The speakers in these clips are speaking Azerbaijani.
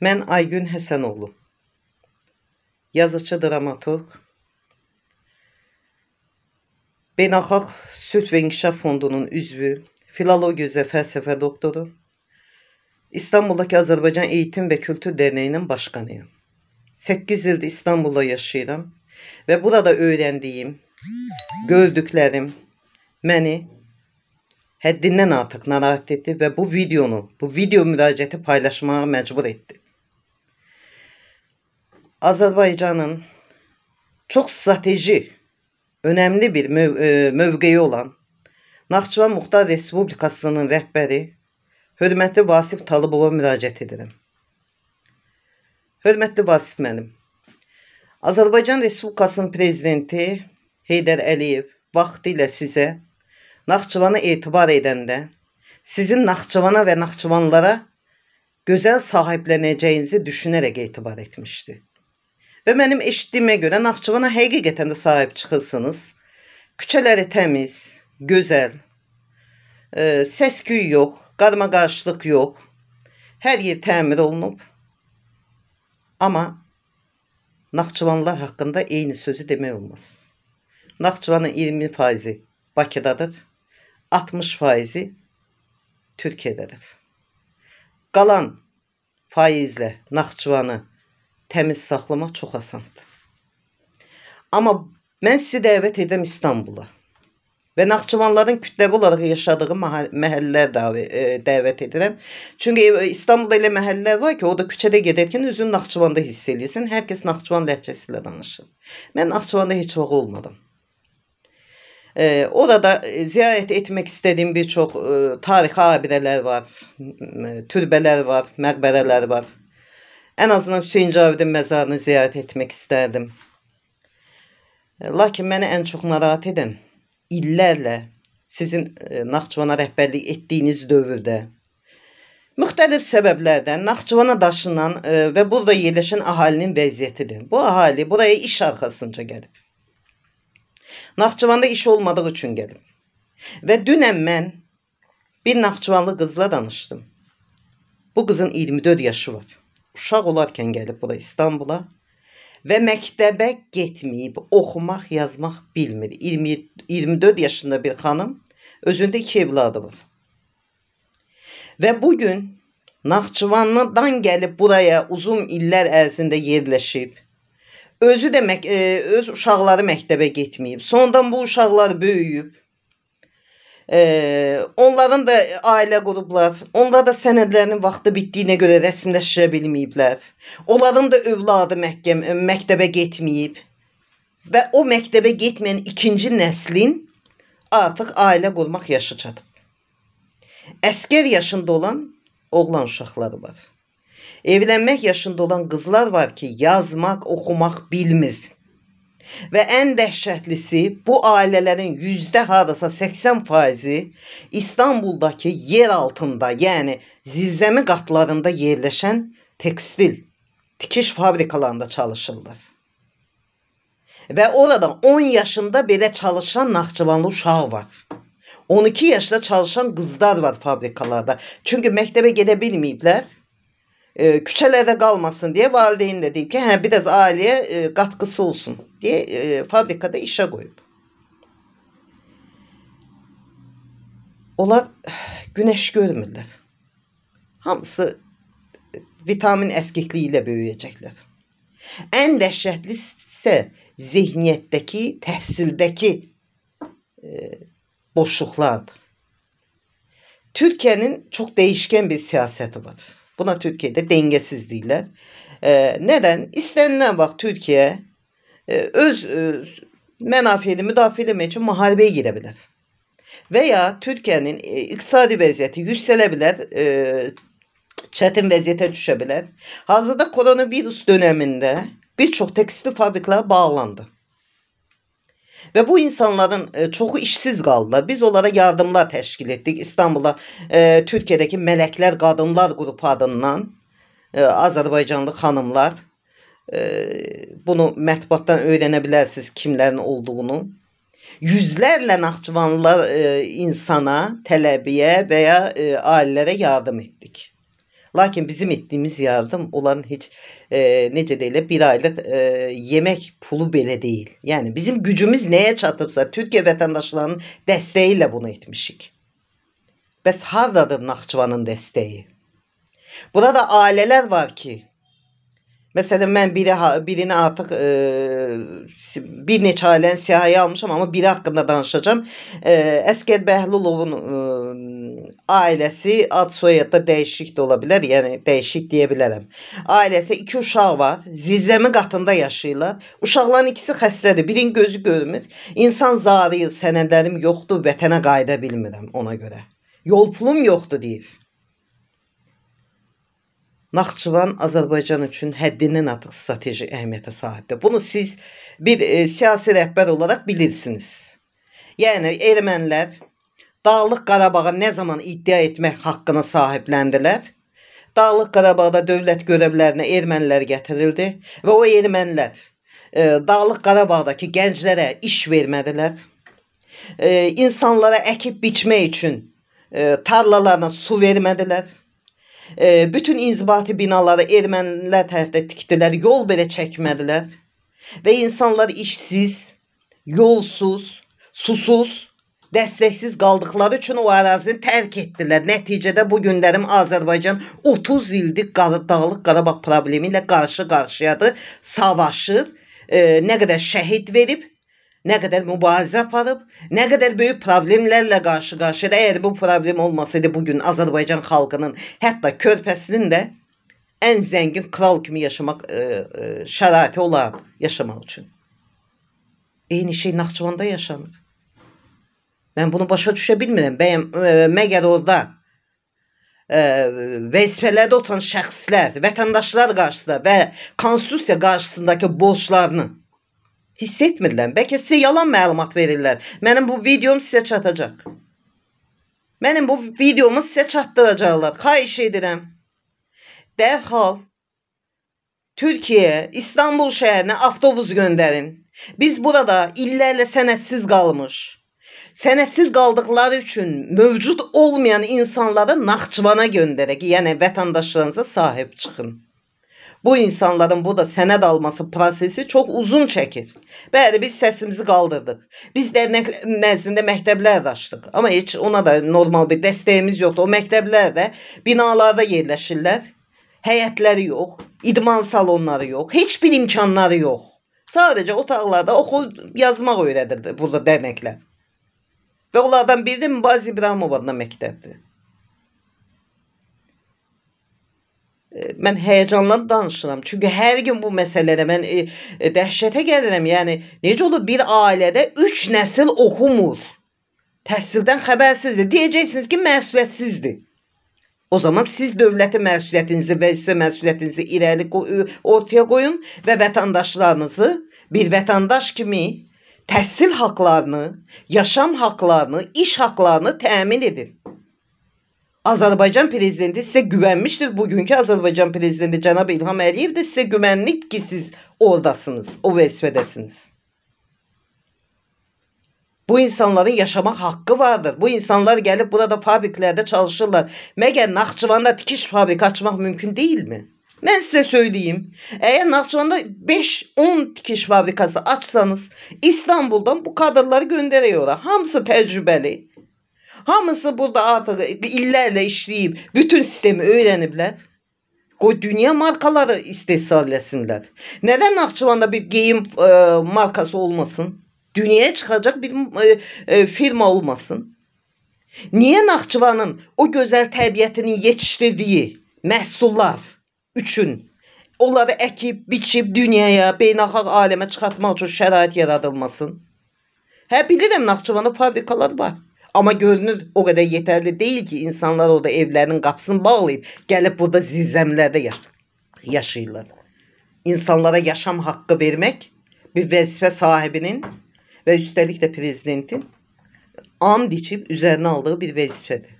Men Aygün Hesenoğlu. Yazıcı, dramaturg. Beynəlxalq Süt ve İnkişaf Fondunun üzvü, filologiya fəlsəfə doktoru, İstanbul'daki Azerbaycan Eğitim ve Kültür Derneği'nin başkanıyım. 8 yıldır İstanbul'da yaşayıram ve burada öğrendiğim, gördüklerim beni heddinden artık narahat etti ve bu videonu, bu video müracaatı paylaşmaya mecbur etti. Azerbaycan'ın çok strateji, önemli bir möv e, mövqeyi olan Naxçıvan Muxtar Respublikasının rəhbəri Hörmətli Vasif Talıbova müraciət edirəm. Hörmətli Vasif mənim. Azərbaycan Respublikasının prezidenti Heydər Əliyev vaxtilə sizə Naxçıvana etibar edəndə sizin Naxçıvana və Naxçıvanlara gözəl sahiblənəcəyinizi düşünərək etibar etmişdi. Və mənim eşitdiyimə görə Naxçıvana həqiqətən də sahib çıxılsınız. Küçələri təmiz, gözəl, e, səs-küy yox, qarma-qarışlıq yox. Hər yer təmir olunub. Amma Naxçıvanlar haqqında eyni sözü demək olmaz. Naxçıvanın 20% Bakıdadır, 60% Türkiyədədir. Qalan faizlə Naxçıvanı təmiz saxlamaq çox asandır. Amma mən sizi dəvət edirəm İstanbula və Naxçıvanların kütləvi olaraq yaşadığı məhəllələr e, dəvət edirəm. Çünki e, İstanbulda elə məhəllələr var ki, o da küçədə gedərkən özünü Naxçıvanda hiss edirsən. Hər kəs Naxçıvan ləhcəsi ilə danışır. Mən Naxçıvanda heç vaxt olmadım. E, orada e, ziyarət etmək istədiyim bir çox e, tarixi abidələr var, türbələr var, məqbərələr var. En azından Hüseyin Cavidin məzarını ziyarət etmək istərdim. Lakin məni ən çox narahat edən illərlə sizin e, Naxçıvana rəhbərlik etdiyiniz dövrdə müxtəlif səbəblərdən Naxçıvana daşınan e, və burada yerləşən əhalinin vəziyyətidir. Bu əhali buraya iş arxasınca gəlib. Naxçıvanda iş olmadığı üçün gəlib. Və dünən mən bir Naxçıvanlı qızla danışdım. Bu qızın 24 yaşı var. Uşaq olarkən gəlib bura İstanbula və məktəbə getməyib, oxumaq, yazmaq bilmir. 20 24 yaşında bir xanım, özündə iki evladı var. Və bu gün Naxçıvandan gəlib buraya uzun illər ərzində yerləşib. Özü də e, öz uşaqları məktəbə getməyib. Sonradan bu uşaqlar böyüyüb. Ee, onların da ailə qurublar. Onlar da sənədlərinin vaxtı bitdiyinə görə rəsmiləşdirə bilməyiblər. Onların da övladı məhkəm e, məktəbə getməyib. Və o məktəbə getməyən ikinci nəslin artıq ailə qurmaq yaşı çatıb. Əskər yaşında olan oğlan uşaqları var. Evlənmək yaşında olan qızlar var ki, yazmaq, oxumaq bilmir. Və ən dəhşətlisi bu ailələrin yüzdə hardasa 80 faizi İstanbuldakı yer altında, yəni zirzəmi qatlarında yerləşən tekstil, tikiş fabrikalarında çalışırlar. Və orada 10 yaşında belə çalışan Naxçıvanlı uşaq var. 12 yaşda çalışan qızlar var fabrikalarda. Çünki məktəbə gedə bilməyiblər e, küçelerde kalmasın diye valideyn de deyip ki hə, biraz aileye e, katkısı olsun diye e, fabrikada işe koyup. Onlar güneş görmürler. Hamısı e, vitamin əskikliyiyle böyüyecekler. En dəhşətli ise zihniyetteki, təhsildeki e, boşluklardır. Türkiye'nin çok değişken bir siyaseti var. Buna Türkiye'de dengesiz değiller. E, neden? İstenilen bak Türkiye e, öz, öz e, menafiyeli müdafileme için muharebeye girebilir. Veya Türkiye'nin e, iktisadi vaziyeti yükselebilir, e, çetin vaziyete düşebilir. Hazırda koronavirüs döneminde birçok tekstil fabrikalar bağlandı. Və bu insanların e, çoxu işsiz qaldılar. Biz onlara yardımlar təşkil etdik. İstanbulda e, Türkiyədəki Mələklər Qadınlar qrupu adından e, Azərbaycanlı xanımlar e, bunu mətbuatdan öyrənə bilərsiniz kimlərin olduğunu. Yüzlərlə Naxçıvanlılar e, insana, tələbiyə və ya e, ailələrə yardım etdik. Lakin bizim ettiğimiz yardım olan hiç e, nece deyle bir aylık e, yemek pulu bile değil. Yani bizim gücümüz neye çatıpsa Türkiye vatandaşlarının desteğiyle bunu etmişik. Bəs hardadır Naxçıvanın desteği? Burada aileler var ki Mesela mən biri birini artıq e, bir neçə ailəni siyahıya almışam, amma biri haqqında danışacağam. E, Əsgər Bəhlulovun e, ailəsi ad soyadda dəyişik də ola bilər, yəni dəyişik deyə bilərəm. Ailəsi iki uşaq var, zizzəmi qatında yaşayırlar. Uşaqların ikisi xəstədir, birinin gözü görmür. İnsan zarıyır, sənədlərim yoxdur, vətənə qayıda bilmirəm ona görə. Yol pulum yoxdur deyir. Naxçıvan Azərbaycan üçün həddindən artıq strateji əhəmiyyətə sahibdir. Bunu siz bir e, siyasi rəhbər olaraq bilirsiniz. Yəni ermənilər Dağlıq Qarabağa nə zaman iddia etmək haqqına sahibləndilər? Dağlıq Qarabağda dövlət görevlərinə ermənilər gətirildi və o ermənilər e, Dağlıq Qarabağdakı gənclərə iş vermədilər. E, insanlara əkib biçmək üçün e, tarlalarına su vermədilər. E, bütün inzibati binaları ermənilər tərəfdə tikdilər, yol belə çəkmədilər və insanlar işsiz, yolsuz, susuz, dəstəksiz qaldıqları üçün o ərazini tərk etdilər. Nəticədə bu günlərim Azərbaycan 30 ildir Dağlıq Qarabağ problemi ilə qarşı-qarşıyadır, savaşır, e, nə qədər şəhid verib ne kadar mübahize aparıb, ne kadar büyük problemlerle karşı karşıya. Eğer bu problem olmasaydı bugün Azerbaycan halkının hatta körpesinin de en zengin kral kimi yaşamak e, e, şəraiti olan yaşamak için. Eyni şey Naxçıvanda yaşanır. Mən bunu başa düşə bilmirəm. Bəyəm, e, məgər orada e, vəzifələrdə oturan şəxslər, vətəndaşlar qarşısında və konstitusiya qarşısındakı borclarını hiss etmirlər. Bəlkə sizə yalan məlumat verirlər. Mənim bu videom sizə çatacaq. Mənim bu videomu sizə çatdıracaqlar. Xahiş edirəm. Dərhal Türkiyə, İstanbul şəhərinə avtobus göndərin. Biz burada illərlə sənədsiz qalmış, sənədsiz qaldıqları üçün mövcud olmayan insanları Naxçıvana göndərək, yəni vətəndaşlarınıza sahib çıxın bu insanların burada sənəd alması prosesi çox uzun çəkir. Bəli, biz səsimizi qaldırdıq. Biz dərnək nəzdində məktəblər açdıq, amma heç ona da normal bir dəstəyimiz yoxdur. O məktəblər də binalarda yerləşirlər. Həyətləri yox, idman salonları yox, heç bir imkanları yox. Sadəcə otaqlarda oxu yazmaq öyrədirdi burada dərnəklər. Və onlardan biri də Mübaz İbrahimov adına məktəbdir. mən həyəcanla danışıram. Çünki hər gün bu məsələlərə mən e, e, dəhşətə gəlirəm. Yəni necə olur bir ailədə 3 nəsil oxumur. Təhsildən xəbərsizdir. Deyəcəksiniz ki, məsuliyyətsizdir. O zaman siz dövlətin məsuliyyətinizi, vəzifə məsuliyyətinizi irəli ortaya qoyun və vətəndaşlarınızı bir vətəndaş kimi təhsil haqqlarını, yaşam haqqlarını, iş haqqlarını təmin edin. Azerbaycan prezidenti size güvenmiştir. Bugünkü Azerbaycan prezidenti cenab İlham Əliyev de size güvenlik ki siz oradasınız. O vesvedesiniz. Bu insanların yaşama hakkı vardır. Bu insanlar gelip burada fabriklerde çalışırlar. Məgər Naxçıvanda tikiş fabrik açmak mümkün değil mi? Mən size söyleyeyim. Eğer Naxçıvanda 5-10 tikiş fabrikası açsanız İstanbul'dan bu kadrları gönderiyorlar. Hamısı tecrübeli. Hamısı burada artıq illərlə işləyib, bütün sistemi öyrəniblər. Qoy dünya markaları istehsal etsinlər. Nədən Naxçıvanda bir geyim e, markası olmasın? Dünyaya çıxacaq bir e, e, firma olmasın? Niyə Naxçıvanın o gözəl təbiətinin yetişdirdiyi məhsullar üçün onları əkib, biçib dünyaya, beynəlxalq aləmə çıxartmaq üçün şərait yaradılmasın? Hə bilirəm Naxçıvanda fabrikalar var. Amma görünür o qədər yetərli deyil ki, insanlar orada evlərinin qapısını bağlayıb gəlib burada zirzəmlərdə yaş yaşayırlar. İnsanlara yaşam haqqı vermək bir vəzifə sahibinin və üstəlik də prezidentin and içib üzərinə aldığı bir vəzifədir.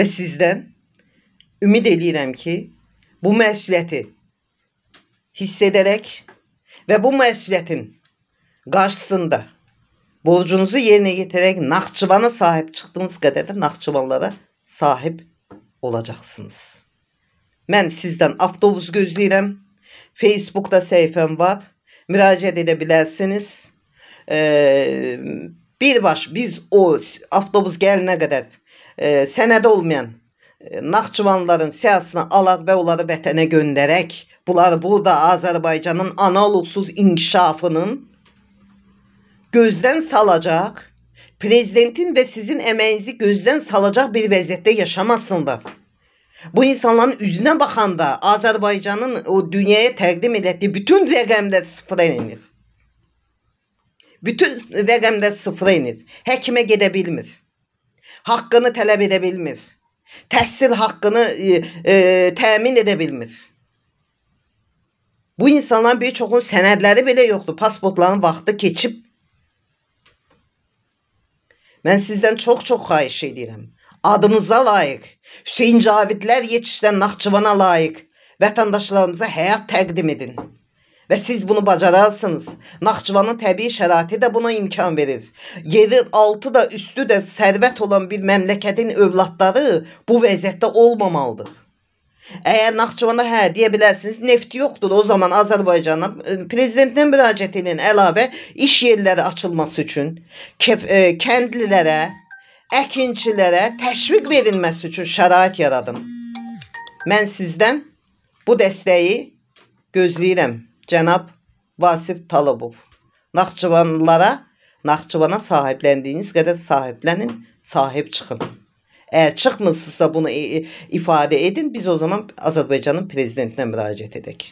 Və sizdən ümid eləyirəm ki, bu məsuliyyəti hiss edərək və bu məsuliyyətin qarşısında borcunuzu yerine getirerek Nakçıvan'a sahip çıktığınız kadar da Nakçıvanlara sahip olacaksınız. Mən sizdən avtobus gözləyirəm. Facebookda səhifəm var. Müraciət edə bilərsiniz. Ee, birbaş biz o avtobus gəlinə qədər e, sənədi olmayan e, Naxçıvanların siyasına alaq və onları vətənə göndərək, bunları burada Azərbaycanın analogsuz inkişafının gözden salacak, prezidentin de sizin emeğinizi gözden salacak bir vəziyyətdə yaşamasınlar. Bu insanların üzünə baxanda Azərbaycanın o dünyaya təqdim etdiyi bütün rəqəmlər sıfıra enir. Bütün rəqəmlər sıfıra enir. Həkimə gedə bilmir. Haqqını tələb edə bilmir. Təhsil haqqını e, e, təmin edə bilmir. Bu insanların bir çoxun sənədləri belə yoxdur. Pasportların vaxtı keçib Mən sizdən çox-çox xahiş edirəm. Adınıza layiq, Hüseyn Cavidlər yetişdən Naxçıvana layiq vətəndaşlarımıza həyat təqdim edin. Və siz bunu bacararsınız. Naxçıvanın təbii şəraiti də buna imkan verir. Yeri altı da üstü də sərvət olan bir məmləkətin övladları bu vəziyyətdə olmamalıdır. Əgər Naxçıvanda hə deyə bilərsiniz, neft yoxdur. O zaman Azərbaycana prezidentlə müraciət edin əlavə iş yerləri açılması üçün, kef, e, kəndlilərə, əkinçilərə təşviq verilməsi üçün şərait yaradın. Mən sizdən bu dəstəyi gözləyirəm, cənab Vasif Talıbov. Naxçıvanlılara, Naxçıvana sahiblendiyiniz qədər sahiblənin, sahib çıxın. Eğer çıkmışsa bunu ifade edin. Biz o zaman Azerbaycan'ın prezidentine müracaat edelim.